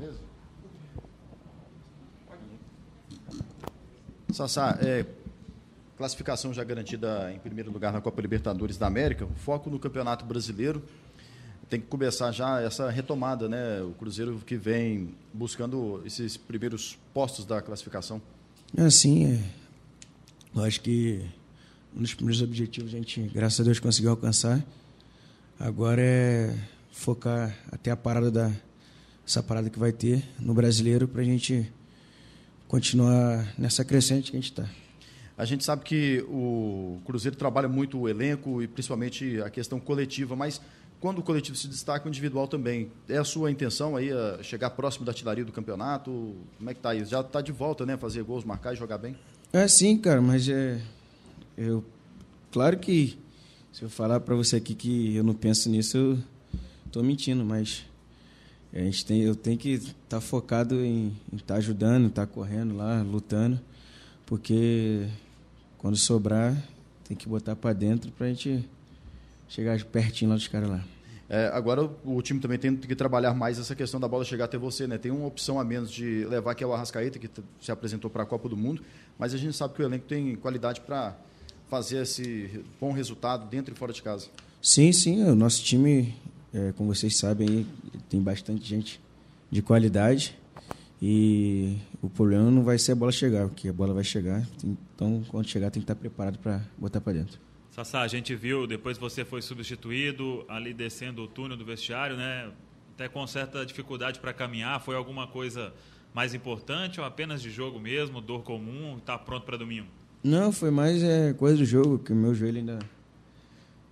mesmo? Sassá, é, classificação já garantida em primeiro lugar na Copa Libertadores da América, foco no Campeonato Brasileiro. Tem que começar já essa retomada, né? O Cruzeiro que vem buscando esses primeiros postos da classificação. Assim, é. eu acho que um dos primeiros objetivos a gente, graças a Deus, conseguiu alcançar. Agora é focar até a parada da, essa parada que vai ter no brasileiro para a gente continuar nessa crescente que a gente está. A gente sabe que o Cruzeiro trabalha muito o elenco e principalmente a questão coletiva, mas quando o coletivo se destaca, o individual também. É a sua intenção aí eh, chegar próximo da artilharia do campeonato? Como é que tá isso? Já está de volta, né? Fazer gols, marcar e jogar bem? É sim, cara, mas é eu claro que se eu falar para você aqui que eu não penso nisso, eu estou mentindo, mas a gente tem, eu tenho que estar tá focado em estar tá ajudando, estar tá correndo lá, lutando, porque quando sobrar, tem que botar para dentro para a gente chegar pertinho lá dos caras lá. É, agora o time também tem que trabalhar mais essa questão da bola chegar até você, né? Tem uma opção a menos de levar que é o Arrascaeta, que se apresentou para a Copa do Mundo, mas a gente sabe que o elenco tem qualidade para fazer esse bom resultado dentro e fora de casa. Sim, sim, o nosso time, é, como vocês sabem, tem bastante gente de qualidade. E o problema não vai ser a bola chegar, porque a bola vai chegar. Então, quando chegar, tem que estar preparado para botar para dentro. Sassá, a gente viu, depois você foi substituído ali descendo o túnel do vestiário, né? Até com certa dificuldade para caminhar. Foi alguma coisa mais importante ou apenas de jogo mesmo, dor comum, tá pronto para domingo? Não, foi mais é, coisa do jogo, que o meu joelho ainda.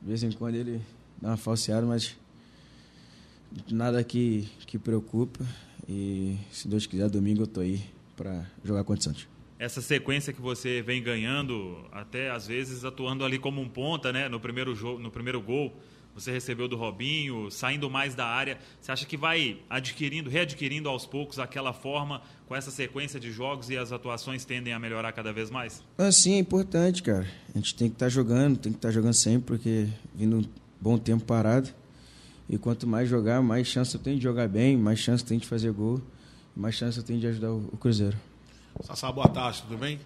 De vez em quando ele dá uma falseada, mas Nada que, que preocupa. E se Deus quiser, domingo eu tô aí para jogar contra o Santos. Essa sequência que você vem ganhando, até às vezes atuando ali como um ponta, né? No primeiro jogo, no primeiro gol, você recebeu do Robinho, saindo mais da área. Você acha que vai adquirindo, readquirindo aos poucos aquela forma com essa sequência de jogos e as atuações tendem a melhorar cada vez mais? Ah, sim, é importante, cara. A gente tem que estar tá jogando, tem que estar tá jogando sempre, porque vindo um bom tempo parado. E quanto mais jogar, mais chance eu tenho de jogar bem, mais chance eu tenho de fazer gol, mais chance eu tenho de ajudar o, Cruzeiro. Sassá, boa tarde, tudo bem?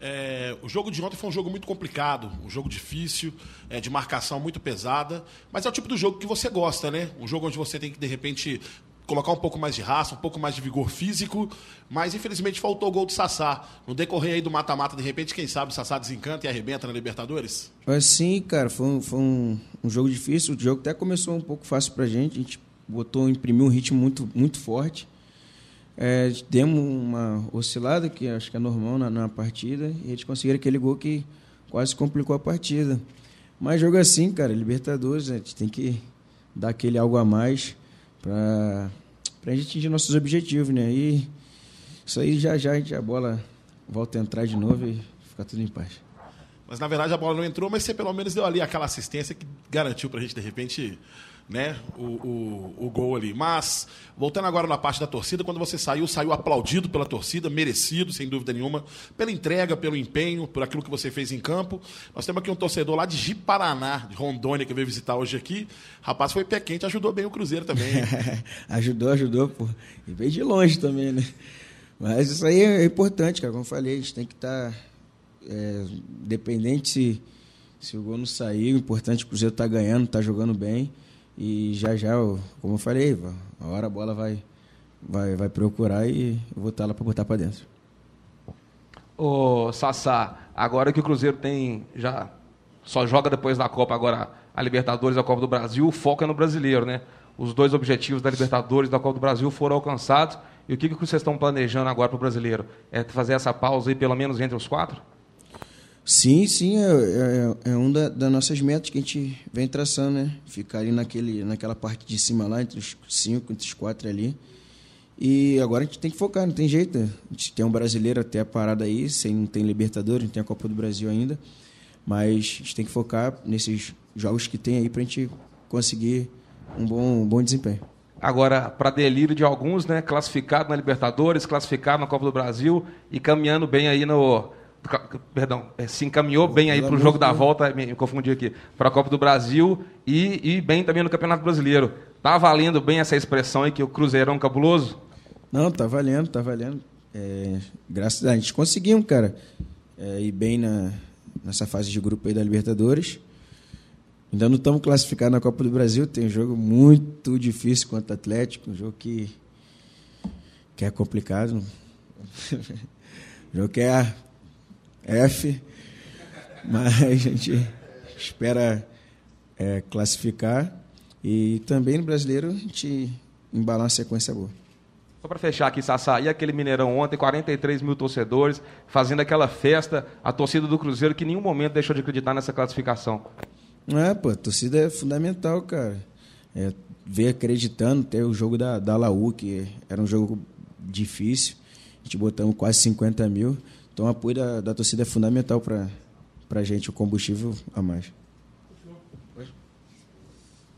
É, o jogo de ontem foi um jogo muito complicado, um jogo difícil, é, de marcação muito pesada, mas é o tipo do jogo que você gosta, né? Um jogo onde você tem que, de repente, colocar um pouco mais de raça, um pouco mais de vigor físico, mas infelizmente faltou o gol do Sassá. No decorrer aí do mata-mata, de repente, quem sabe o Sassá desencanta e arrebenta na Libertadores? Sim, cara, foi, um, foi um, um, jogo difícil. O jogo até começou um pouco fácil pra gente. A gente botou, imprimiu um ritmo muito, muito forte. É, demos uma oscilada, que acho que é normal na, na partida, e a gente conseguiram aquele gol que quase complicou a partida. Mas jogo assim, cara, Libertadores, a gente tem que dar aquele algo a mais para a gente atingir nossos objetivos, né? E isso aí já já a, gente, a bola volta a entrar de novo e ficar tudo em paz. Mas na verdade a bola não entrou, mas você pelo menos deu ali aquela assistência que garantiu para a gente de repente né, o, o, o, gol ali. Mas, voltando agora na parte da torcida, quando você saiu, saiu aplaudido pela torcida, merecido, sem dúvida nenhuma, pela entrega, pelo empenho, por aquilo que você fez em campo. Nós temos aqui um torcedor lá de Jiparaná, de Rondônia, que veio visitar hoje aqui. Rapaz, foi pé quente, ajudou bem o Cruzeiro também. ajudou, ajudou, pô. E veio de longe também, né? Mas isso aí é importante, cara. Como eu falei, a gente tem que estar. Tá, é, dependente se, se o gol não sair, o importante é que o Cruzeiro tá ganhando, tá jogando bem. E já já, eu, como eu falei, a hora a bola vai, vai, vai procurar e eu vou estar tá lá para botar para dentro. Ô, Sassá, agora que o Cruzeiro tem já só joga depois da Copa agora a Libertadores, a Copa do Brasil, o foco é no brasileiro, né? Os dois objetivos da Libertadores, da Copa do Brasil foram alcançados. E o que, que vocês estão planejando agora para o brasileiro? É fazer essa pausa aí, pelo menos entre os quatro? Sim, sim, é, é, é uma da, das nossas metas que a gente vem traçando, né? Ficar ali naquele, naquela parte de cima lá, entre os cinco, entre os quatro ali. E agora a gente tem que focar, não tem jeito. A gente tem um brasileiro até a parada aí, sem, não tem Libertadores, não tem a Copa do Brasil ainda. Mas a gente tem que focar nesses jogos que tem aí para a gente conseguir um bom, um bom desempenho. Agora, para delírio de alguns, né? Classificado na Libertadores, classificado na Copa do Brasil e caminhando bem aí no, perdão, é, se encaminhou bem aí para o jogo da volta, me confundi aqui, para a Copa do Brasil e, e, bem também no Campeonato Brasileiro. Tá valendo bem essa expressão aí que o Cruzeiro é um cabuloso? Não, tá valendo, tá valendo. É, graças a, gente conseguimos, cara, é, ir bem na, nessa fase de grupo aí da Libertadores. Ainda não estamos classificados na Copa do Brasil, tem um jogo muito difícil contra o Atlético, um jogo que, que é complicado. um jogo que é F, mas a gente espera é, classificar. E também no brasileiro a gente embalar uma sequência boa. Só para fechar aqui, Sassá, e aquele Mineirão ontem, 43 mil torcedores, fazendo aquela festa, a torcida do Cruzeiro que em nenhum momento deixou de acreditar nessa classificação. É, pô, a torcida é fundamental, cara. É, ver acreditando, ter o jogo da, da Laú, que era um jogo difícil, a gente botamos quase 50 mil, então, o apoio da, da torcida é fundamental para a gente, o combustível a mais.